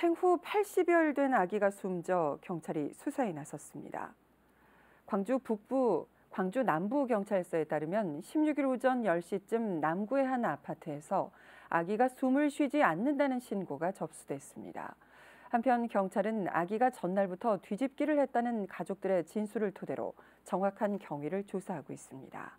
생후 80여일 된 아기가 숨져 경찰이 수사에 나섰습니다. 광주 북부 광주 남부경찰서에 따르면 16일 오전 10시쯤 남구의 한 아파트에서 아기가 숨을 쉬지 않는다는 신고가 접수됐습니다. 한편 경찰은 아기가 전날부터 뒤집기를 했다는 가족들의 진술을 토대로 정확한 경위를 조사하고 있습니다.